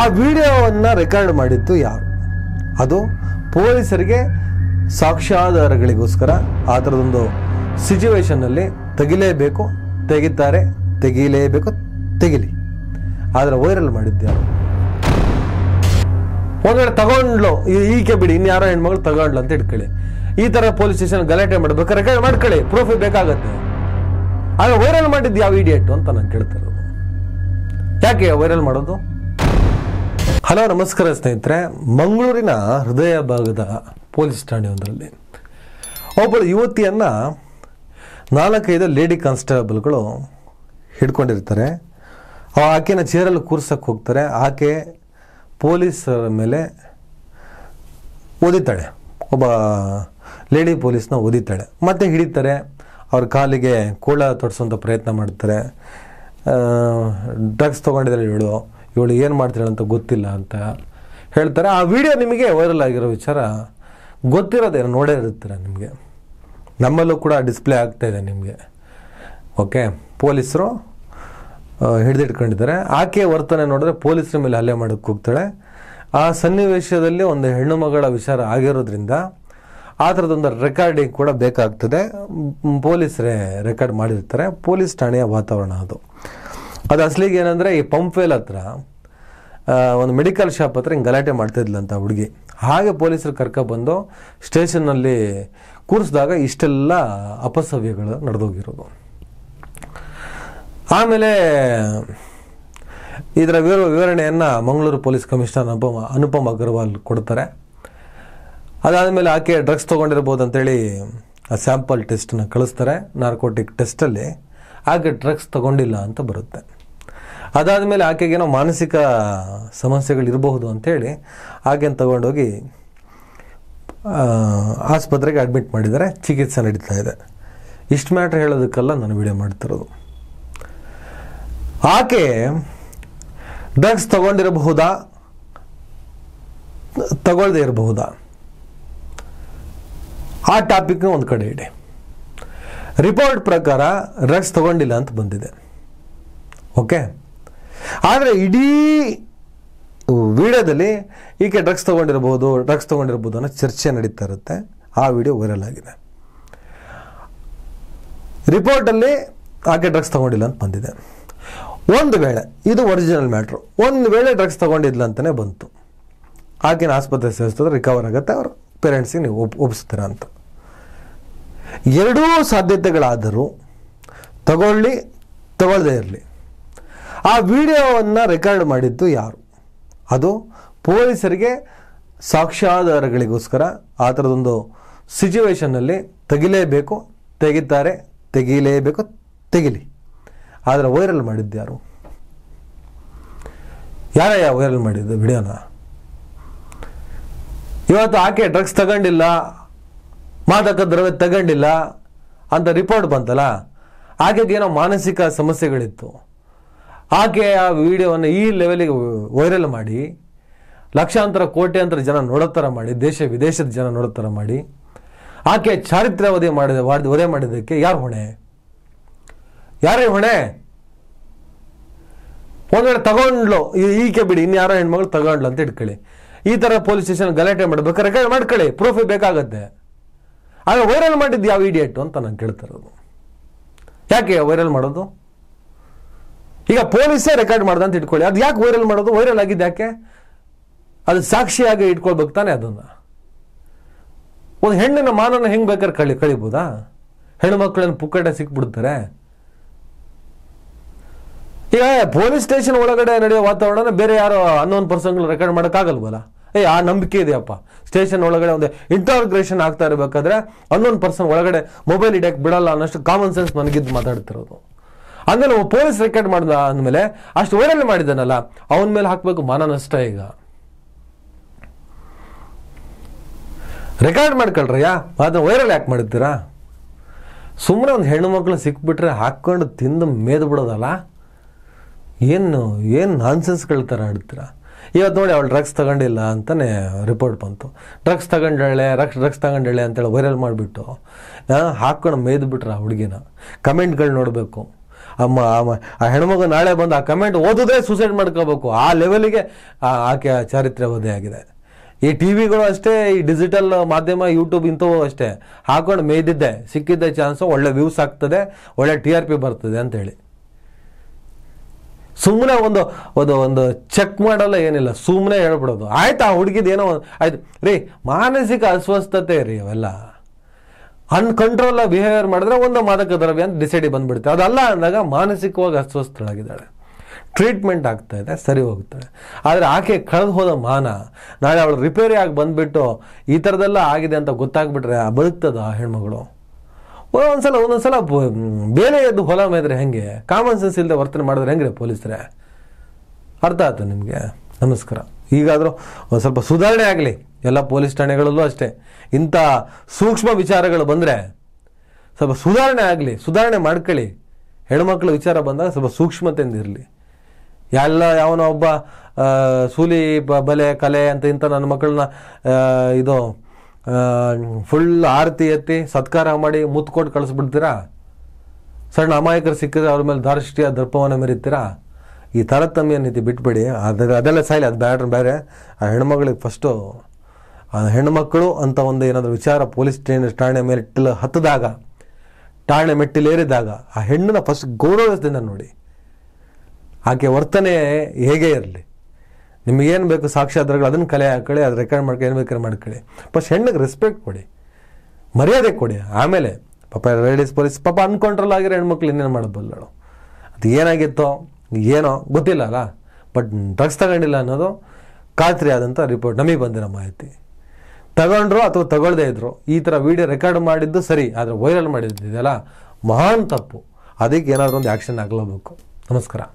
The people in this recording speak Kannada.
ಆ ವಿಡಿಯೋವನ್ನು ರೆಕಾರ್ಡ್ ಮಾಡಿದ್ದು ಯಾರು ಅದು ಪೊಲೀಸರಿಗೆ ಸಾಕ್ಷ್ಯಾಧಾರಗಳಿಗೋಸ್ಕರ ಆ ಥರದೊಂದು ಸಿಚುವೇಶನ್ನಲ್ಲಿ ತೆಗಿಲೇಬೇಕು ತೆಗಿತಾರೆ ತೆಗಿಲೇಬೇಕು ತೆಗಿಲಿ ಆದರೆ ವೈರಲ್ ಮಾಡಿದ್ದು ಯಾರು ಒಂದು ತಗೊಂಡ್ಲು ಈಕೆ ಬಿಡಿ ಇನ್ಯಾರೋ ಹೆಣ್ಮಗಳು ತಗೊಂಡ್ಲು ಅಂತ ಇಟ್ಕೊಳ್ಳಿ ಈ ಥರ ಪೊಲೀಸ್ ಸ್ಟೇಷನ್ ಗಲಾಟೆ ಮಾಡಬೇಕು ರೆಕಾರ್ಡ್ ಮಾಡ್ಕೊಳ್ಳಿ ಪ್ರೂಫ್ ಬೇಕಾಗತ್ತೆ ಆದರೆ ವೈರಲ್ ಮಾಡಿದ್ದು ಯಾವ ಇಡಿಯೇಟು ಅಂತ ನಾನು ಕೇಳ್ತಾ ಯಾಕೆ ವೈರಲ್ ಮಾಡೋದು ಹಲೋ ನಮಸ್ಕಾರ ಸ್ನೇಹಿತರೆ ಮಂಗಳೂರಿನ ಹೃದಯ ಭಾಗದ ಪೊಲೀಸ್ ಠಾಣೆಯೊಂದರಲ್ಲಿ ಒಬ್ಬಳು ಯುವತಿಯನ್ನು ನಾಲ್ಕೈದು ಲೇಡಿ ಕಾನ್ಸ್ಟೇಬಲ್ಗಳು ಹಿಡ್ಕೊಂಡಿರ್ತಾರೆ ಆಕೆನ ಚೇರಲ್ಲಿ ಕೂರ್ಸೋಕ್ಕೆ ಹೋಗ್ತಾರೆ ಆಕೆ ಪೊಲೀಸರ ಮೇಲೆ ಓದಿತಾಳೆ ಒಬ್ಬ ಲೇಡಿ ಪೊಲೀಸ್ನ ಓದಿತಾಳೆ ಮತ್ತೆ ಹಿಡಿತಾರೆ ಅವ್ರ ಕಾಲಿಗೆ ಕೋಳ ತೊಡಿಸೋಂಥ ಪ್ರಯತ್ನ ಮಾಡ್ತಾರೆ ಡ್ರಗ್ಸ್ ತೊಗೊಂಡಿದ್ದಾರೆ ಹೇಳು ಇವಳು ಏನು ಮಾಡ್ತಾಳೆ ಅಂತ ಗೊತ್ತಿಲ್ಲ ಅಂತ ಹೇಳ್ತಾರೆ ಆ ವಿಡಿಯೋ ನಿಮಗೆ ವೈರಲ್ ಆಗಿರೋ ವಿಚಾರ ಗೊತ್ತಿರೋದೇನು ನೋಡೇ ಇರ್ತೀರ ನಿಮಗೆ ನಮ್ಮಲ್ಲೂ ಕೂಡ ಡಿಸ್ಪ್ಲೇ ಆಗ್ತಾ ಇದೆ ನಿಮಗೆ ಓಕೆ ಪೊಲೀಸರು ಹಿಡಿದಿಟ್ಕೊಂಡಿದ್ದಾರೆ ಆಕೆ ವರ್ತನೆ ನೋಡಿದ್ರೆ ಪೊಲೀಸರ ಮೇಲೆ ಹಲ್ಲೆ ಮಾಡೋಕ್ಕೆ ಹೋಗ್ತಾಳೆ ಆ ಸನ್ನಿವೇಶದಲ್ಲಿ ಒಂದು ಹೆಣ್ಣು ಮಗಳ ವಿಚಾರ ಆಗಿರೋದ್ರಿಂದ ಆ ಥರದೊಂದು ರೆಕಾರ್ಡಿಂಗ್ ಕೂಡ ಬೇಕಾಗ್ತದೆ ಪೊಲೀಸರೇ ರೆಕಾರ್ಡ್ ಮಾಡಿರ್ತಾರೆ ಪೊಲೀಸ್ ಠಾಣೆಯ ವಾತಾವರಣ ಅದು ಅದು ಅಸಲಿಗೆ ಏನಂದರೆ ಈ ಪಂಪ್ವೆಲ್ ಹತ್ರ ಒಂದು ಮೆಡಿಕಲ್ ಶಾಪ್ ಹತ್ರ ಹಿಂಗೆ ಗಲಾಟೆ ಮಾಡ್ತಿದ್ಲಂತ ಹುಡುಗಿ ಹಾಗೆ ಪೊಲೀಸರು ಕರ್ಕೊಬಂದು ಸ್ಟೇಷನ್ನಲ್ಲಿ ಕೂರಿಸಿದಾಗ ಇಷ್ಟೆಲ್ಲ ಅಪಸವ್ಯಗಳು ನಡೆದೋಗಿರೋದು ಆಮೇಲೆ ಇದರ ವಿವರ ವಿವರಣೆಯನ್ನು ಮಂಗಳೂರು ಪೊಲೀಸ್ ಕಮಿಷನರ್ ಅನುಪಮ ಅನುಪಮ್ ಅಗರ್ವಾಲ್ ಕೊಡ್ತಾರೆ ಅದಾದಮೇಲೆ ಆಕೆ ಡ್ರಗ್ಸ್ ತೊಗೊಂಡಿರ್ಬೋದು ಅಂತೇಳಿ ಆ ಸ್ಯಾಂಪಲ್ ಟೆಸ್ಟನ್ನ ಕಳಿಸ್ತಾರೆ ನಾರ್ಕೋಟಿಕ್ ಟೆಸ್ಟಲ್ಲಿ ಆಕೆ ಡ್ರಗ್ಸ್ ತೊಗೊಂಡಿಲ್ಲ ಅಂತ ಬರುತ್ತೆ ಅದಾದ ಮೇಲೆ ಆಕೆಗೇನೋ ಮಾನಸಿಕ ಸಮಸ್ಯೆಗಳಿರಬಹುದು ಅಂಥೇಳಿ ಆಕೆನ ತಗೊಂಡೋಗಿ ಆಸ್ಪತ್ರೆಗೆ ಅಡ್ಮಿಟ್ ಮಾಡಿದರೆ ಚಿಕಿತ್ಸೆ ನಡೀತಾ ಇದೆ ಇಷ್ಟು ಮ್ಯಾಟ್ರ್ ಹೇಳೋದಕ್ಕೆಲ್ಲ ನಾನು ವಿಡಿಯೋ ಮಾಡ್ತಿರೋದು ಆಕೆ ಡ್ರಗ್ಸ್ ತಗೊಂಡಿರಬಹುದಾ ತಗೊಳ್ಳದೇ ಇರಬಹುದಾ ಆ ಟಾಪಿಕ್ನ ಒಂದು ಕಡೆ ಇಡಿ ರಿಪೋರ್ಟ್ ಪ್ರಕಾರ ಡ್ರಗ್ಸ್ ತಗೊಂಡಿಲ್ಲ ಅಂತ ಬಂದಿದೆ ಓಕೆ ಆದರೆ ಇಡೀ ವಿಡಿಯೋದಲ್ಲಿ ಈಕೆ ಡ್ರಗ್ಸ್ ತೊಗೊಂಡಿರ್ಬೋದು ಡ್ರಗ್ಸ್ ತೊಗೊಂಡಿರ್ಬೋದು ಅನ್ನೋ ಚರ್ಚೆ ನಡೀತಾ ಇರುತ್ತೆ ಆ ವಿಡಿಯೋ ವೈರಲ್ ಆಗಿದೆ ರಿಪೋರ್ಟಲ್ಲಿ ಆಕೆ ಡ್ರಗ್ಸ್ ತೊಗೊಂಡಿಲ್ಲ ಅಂತ ಬಂದಿದೆ ಒಂದು ವೇಳೆ ಇದು ಒರಿಜಿನಲ್ ಮ್ಯಾಟ್ರು ಒಂದು ವೇಳೆ ಡ್ರಗ್ಸ್ ತೊಗೊಂಡಿದ್ಲ ಅಂತಲೇ ಬಂತು ಆಕೆನ ಆಸ್ಪತ್ರೆ ಸೇರಿಸಿದ್ರೆ ರಿಕವರ್ ಆಗುತ್ತೆ ಅವ್ರ ಪೇರೆಂಟ್ಸಿಗೆ ನೀವು ಒಪ್ ಒಪ್ಪಿಸ್ತೀರ ಅಂತ ಎರಡೂ ಸಾಧ್ಯತೆಗಳಾದರೂ ತಗೊಳ್ಳಿ ತಗೊಳ್ಳದೇ ಇರಲಿ ಆ ವಿಡಿಯೋವನ್ನು ರೆಕಾರ್ಡ್ ಮಾಡಿದ್ದು ಯಾರು ಅದು ಪೊಲೀಸರಿಗೆ ಸಾಕ್ಷ್ಯಾಧಾರಗಳಿಗೋಸ್ಕರ ಆ ಥರದೊಂದು ಸಿಚುವೇಷನ್ನಲ್ಲಿ ತೆಗಿಲೇಬೇಕು ತೆಗಿತಾರೆ ತೆಗಿಲೇಬೇಕು ತೆಗಿಲಿ ಆದರೆ ವೈರಲ್ ಮಾಡಿದ್ದು ಯಾರು ಯಾವ ವೈರಲ್ ಮಾಡಿದ್ದು ವಿಡಿಯೋನ ಇವತ್ತು ಆಕೆ ಡ್ರಗ್ಸ್ ತಗೊಂಡಿಲ್ಲ ಮಾದಕ ದ್ರವ್ಯ ತಗೊಂಡಿಲ್ಲ ಅಂತ ರಿಪೋರ್ಟ್ ಬಂತಲ್ಲ ಆಕೆಗೇನೋ ಮಾನಸಿಕ ಸಮಸ್ಯೆಗಳಿತ್ತು ಆಕೆ ಆ ವಿಡಿಯೋವನ್ನು ಈ ಲೆವೆಲಿಗೆ ವೈರಲ್ ಮಾಡಿ ಲಕ್ಷಾಂತರ ಕೋಟ್ಯಾಂತರ ಜನ ನೋಡೋ ಥರ ಮಾಡಿ ದೇಶ ವಿದೇಶದ ಜನ ನೋಡೋ ಥರ ಮಾಡಿ ಆಕೆ ಚಾರಿತ್ರ್ಯ ವಧೆ ಮಾಡಿದ ವಧೆ ಮಾಡಿದ್ದಕ್ಕೆ ಯಾರು ಹೊಣೆ ಯಾರೇ ಹೊಣೆ ಒಂದ್ವೇಳೆ ತಗೊಂಡ್ಲು ಈಕೆ ಬಿಡಿ ಇನ್ಯಾರೋ ಹೆಣ್ಮಗಳು ತಗೊಂಡ್ಲು ಅಂತ ಇಟ್ಕೊಳ್ಳಿ ಈ ಥರ ಪೊಲೀಸ್ ಸ್ಟೇಷನ್ ಗಲಾಟೆ ಮಾಡಬೇಕು ರೆಕಾರ್ಡ್ ಮಾಡ್ಕೊಳ್ಳಿ ಪ್ರೂಫ್ ಬೇಕಾಗತ್ತೆ ಆಗ ವೈರಲ್ ಮಾಡಿದ್ದು ಯಾವ ಇಡಿಯೇಟು ಅಂತ ನಾನು ಕೇಳ್ತಾ ಯಾಕೆ ವೈರಲ್ ಮಾಡೋದು ಈಗ ಪೊಲೀಸೇ ರೆಕಾರ್ಡ್ ಅಂತ ಇಟ್ಕೊಳ್ಳಿ ಅದು ಯಾಕೆ ವೈರಲ್ ಮಾಡೋದು ವೈರಲ್ ಆಗಿದ್ದು ಯಾಕೆ ಅದು ಸಾಕ್ಷಿಯಾಗಿ ಇಟ್ಕೊಳ್ಬೇಕು ತಾನೆ ಅದನ್ನು ಒಂದು ಹೆಣ್ಣಿನ ಮಾನನ ಹೆಂಗೆ ಬೇಕಾದ್ರೆ ಕಳಿ ಕಳಿಬೋದಾ ಮಕ್ಕಳನ್ನು ಪುಕ್ಕಟ್ಟೆ ಸಿಕ್ಬಿಡ್ತಾರೆ ಈಗ ಪೊಲೀಸ್ ಸ್ಟೇಷನ್ ಒಳಗಡೆ ನಡೆಯೋ ವಾತಾವರಣ ಬೇರೆ ಯಾರೋ ಅನ್ನೋನ್ ಪರ್ಸನ್ಗಳು ರೆಕಾರ್ಡ್ ಮಾಡೋಕ್ಕಾಗಲ್ವಲ್ಲ ಏ ಆ ನಂಬಿಕೆ ಇದೆಯಪ್ಪ ಸ್ಟೇಷನ್ ಒಳಗಡೆ ಒಂದು ಇಂಟಾರ್ಗ್ರೇಷನ್ ಆಗ್ತಾ ಇರಬೇಕಾದ್ರೆ ಅನ್ನೋನ್ ಪರ್ಸನ್ ಒಳಗಡೆ ಮೊಬೈಲ್ ಹಿಡಿಯಕ್ಕೆ ಬಿಡಲ್ಲ ಅನ್ನೋಷ್ಟು ಕಾಮನ್ ಸೆನ್ಸ್ ನನಗಿದ್ದು ಮಾತಾಡ್ತಿರೋದು ಅಂದ್ರೆ ನಾವು ಪೊಲೀಸ್ ರೆಕಾರ್ಡ್ ಮಾಡಿದ ಅಂದಮೇಲೆ ಅಷ್ಟು ವೈರಲ್ ಮಾಡಿದ್ದಾನಲ್ಲ ಅವನ ಮೇಲೆ ಹಾಕಬೇಕು ಮಾನ ನಷ್ಟ ಈಗ ರೆಕಾರ್ಡ್ ಮಾಡ್ಕೊಳ್ರಯ್ಯ ಅದನ್ನ ವೈರಲ್ ಯಾಕೆ ಮಾಡಿದ್ದೀರಾ ಸುಮ್ಮನೆ ಒಂದು ಹೆಣ್ಣು ಮಕ್ಕಳು ಸಿಕ್ಬಿಟ್ರೆ ಹಾಕ್ಕೊಂಡು ತಿಂದು ಮೇದ್ ಬಿಡೋದಲ್ಲ ಏನು ಏನು ನಾನ್ಸೆನ್ಸ್ ಥರ ಆಡ್ತೀರಾ ಇವತ್ತು ನೋಡಿ ಅವಳು ಡ್ರಗ್ಸ್ ತಗೊಂಡಿಲ್ಲ ಅಂತಲೇ ರಿಪೋರ್ಟ್ ಬಂತು ಡ್ರಗ್ಸ್ ತಗೊಂಡಳೆ ಡ್ರಗ್ಸ್ ಡ್ರಗ್ಸ್ ತಗೊಂಡಳೆ ಅಂತೇಳಿ ವೈರಲ್ ಮಾಡಿಬಿಟ್ಟು ಹಾಕ್ಕೊಂಡು ಬಿಟ್ರೆ ಆ ಹುಡುಗಿನ ಕಮೆಂಟ್ಗಳು ನೋಡಬೇಕು ಅಮ್ಮ ಅಮ್ಮ ಆ ಹೆಣ್ಮಗು ನಾಳೆ ಬಂದು ಆ ಕಮೆಂಟ್ ಓದಿದ್ರೆ ಸೂಸೈಡ್ ಮಾಡ್ಕೋಬೇಕು ಆ ಲೆವೆಲಿಗೆ ಆಕೆ ಚಾರಿತ್ರ್ಯವಧೆ ಆಗಿದೆ ಈ ಟಿ ವಿಗಳು ಅಷ್ಟೇ ಈ ಡಿಜಿಟಲ್ ಮಾಧ್ಯಮ ಯೂಟ್ಯೂಬ್ ಇಂಥವು ಅಷ್ಟೇ ಹಾಕೊಂಡು ಮೇಯ್ದಿದ್ದೆ ಸಿಕ್ಕಿದ್ದ ಚಾನ್ಸು ಒಳ್ಳೆ ವ್ಯೂಸ್ ಆಗ್ತದೆ ಒಳ್ಳೆ ಟಿ ಆರ್ ಪಿ ಬರ್ತದೆ ಅಂತೇಳಿ ಸುಮ್ಮನೆ ಒಂದು ಒಂದು ಒಂದು ಚೆಕ್ ಮಾಡಲ್ಲ ಏನಿಲ್ಲ ಸುಮ್ಮನೆ ಹೇಳ್ಬಿಡೋದು ಆಯ್ತು ಆ ಹುಡುಗಿದ ಏನೋ ಆಯ್ತು ರೀ ಮಾನಸಿಕ ಅಸ್ವಸ್ಥತೆ ರೀ ಅವೆಲ್ಲ ಅನ್ಕಂಟ್ರೋಲ್ ಆಗಿ ಬಿಹೇವಿಯರ್ ಮಾಡಿದ್ರೆ ಒಂದು ಮಾದಕ ದ್ರವ್ಯ ಅಂತ ಡಿಸೈಡಿ ಬಂದ್ಬಿಡುತ್ತೆ ಅದಲ್ಲ ಅಂದಾಗ ಮಾನಸಿಕವಾಗಿ ಅಸ್ವಸ್ಥಳಾಗಿದ್ದಾಳೆ ಟ್ರೀಟ್ಮೆಂಟ್ ಆಗ್ತಾ ಇದೆ ಸರಿ ಹೋಗ್ತಾಳೆ ಆದರೆ ಆಕೆ ಕಳೆದು ಹೋದ ಮಾನ ನಾಳೆ ಅವಳು ರಿಪೇರಿ ಆಗಿ ಬಂದುಬಿಟ್ಟು ಈ ಥರದೆಲ್ಲ ಆಗಿದೆ ಅಂತ ಗೊತ್ತಾಗ್ಬಿಟ್ರೆ ಬದುಕ್ತದ ಆ ಹೆಣ್ಮಗಳು ಒಂದೊಂದು ಸಲ ಒಂದೊಂದು ಸಲ ಬೇರೆ ಎದ್ದು ಹೊಲ ಮೇದ್ರೆ ಹೆಂಗೆ ಕಾಮನ್ ಸೆನ್ಸ್ ಇಲ್ಲದೆ ವರ್ತನೆ ಮಾಡಿದ್ರೆ ಹೆಂಗೆ ಪೊಲೀಸರೇ ಅರ್ಥ ಆಯ್ತು ನಿಮಗೆ ನಮಸ್ಕಾರ ಈಗಾದರೂ ಒಂದು ಸ್ವಲ್ಪ ಸುಧಾರಣೆ ಆಗಲಿ ಎಲ್ಲ ಪೊಲೀಸ್ ಠಾಣೆಗಳಲ್ಲೂ ಅಷ್ಟೇ ಇಂಥ ಸೂಕ್ಷ್ಮ ವಿಚಾರಗಳು ಬಂದರೆ ಸ್ವಲ್ಪ ಸುಧಾರಣೆ ಆಗಲಿ ಸುಧಾರಣೆ ಮಾಡ್ಕೊಳ್ಳಿ ಹೆಣ್ಮಕ್ಳ ವಿಚಾರ ಬಂದಾಗ ಸ್ವಲ್ಪ ಸೂಕ್ಷ್ಮತೆ ಇರಲಿ ಎಲ್ಲ ಯಾವನೋ ಒಬ್ಬ ಸೂಲಿ ಬಲೆ ಕಲೆ ಅಂತ ಇಂಥ ನನ್ನ ಮಕ್ಕಳನ್ನ ಇದು ಫುಲ್ ಆರತಿ ಎತ್ತಿ ಸತ್ಕಾರ ಮಾಡಿ ಮುತ್ತು ಕೊಟ್ಟು ಕಳಿಸ್ಬಿಡ್ತೀರಾ ಸಣ್ಣ ಅಮಾಯಕರು ಸಿಕ್ಕಿದ್ರೆ ಅವ್ರ ಮೇಲೆ ಧಾರಷ್ಟ್ರೀಯ ದರ್ಪವನ್ನು ಮೆರೀತೀರಾ ಈ ತಾರತಮ್ಯ ನೀತಿ ಬಿಟ್ಬಿಡಿ ಅದ್ರ ಅದೆಲ್ಲ ಸಾಯಿಲಿ ಅದು ಬ್ಯಾಡ್ರ ಬೇರೆ ಆ ಹೆಣ್ಮಗಳಿಗೆ ಫಸ್ಟು ಆ ಹೆಣ್ಮಕ್ಕಳು ಅಂತ ಒಂದು ಏನಾದರೂ ವಿಚಾರ ಪೊಲೀಸ್ ಠಾಣೆ ಮೇಲೆ ಇಟ್ಟಲು ಹತ್ತಿದಾಗ ಠಾಣೆ ಮೆಟ್ಟಿಲೇರಿದಾಗ ಆ ಹೆಣ್ಣನ್ನ ಫಸ್ಟ್ ಗೌರವದಿಂದ ನೋಡಿ ಆಕೆ ವರ್ತನೆ ಹೇಗೆ ಇರಲಿ ನಿಮಗೇನು ಬೇಕು ಸಾಕ್ಷ್ಯಾಧಾರಗಳು ಅದನ್ನು ಕಲೆ ಹಾಕೊಳ್ಳಿ ಅದು ರೆಕಾರ್ಡ್ ಮಾಡ್ಕೊಳ್ಳಿ ಏನು ಬೇಕಾದ್ರೆ ಮಾಡ್ಕೊಳ್ಳಿ ಫಸ್ಟ್ ಹೆಣ್ಣಿಗೆ ರೆಸ್ಪೆಕ್ಟ್ ಕೊಡಿ ಮರ್ಯಾದೆ ಕೊಡಿ ಆಮೇಲೆ ಪಾಪ ರೇಡಿಸ್ ಪೊಲೀಸ್ ಪಾಪ ಅನ್ಕಂಟ್ರೋಲ್ ಆಗಿರೋ ಹೆಣ್ಮಕ್ಳು ಇನ್ನೇನು ಮಾಡಬಲ್ಲಳು ಅದು ಏನಾಗಿತ್ತೋ ಏನೋ ಗೊತ್ತಿಲ್ಲ ಅಲ್ಲ ಬಟ್ ಡ್ರಗ್ಸ್ ತಗೊಂಡಿಲ್ಲ ಅನ್ನೋದು ಖಾತ್ರಿ ಆದಂಥ ರಿಪೋರ್ಟ್ ನಮಗೆ ಬಂದಿರೋ ಮಾಹಿತಿ ತಗೊಂಡ್ರು ಅಥವಾ ತಗೊಳ್ಳದೇ ಇದ್ರು ಈ ಥರ ವೀಡಿಯೋ ರೆಕಾರ್ಡ್ ಮಾಡಿದ್ದು ಸರಿ ಆದರೆ ವೈರಲ್ ಮಾಡಿದ್ದಿದೆಯಲ್ಲ ಮಹಾನ್ ತಪ್ಪು ಅದಕ್ಕೆ ಏನಾದರೂ ಒಂದು ಆ್ಯಕ್ಷನ್ ಆಗಲೇಬೇಕು ನಮಸ್ಕಾರ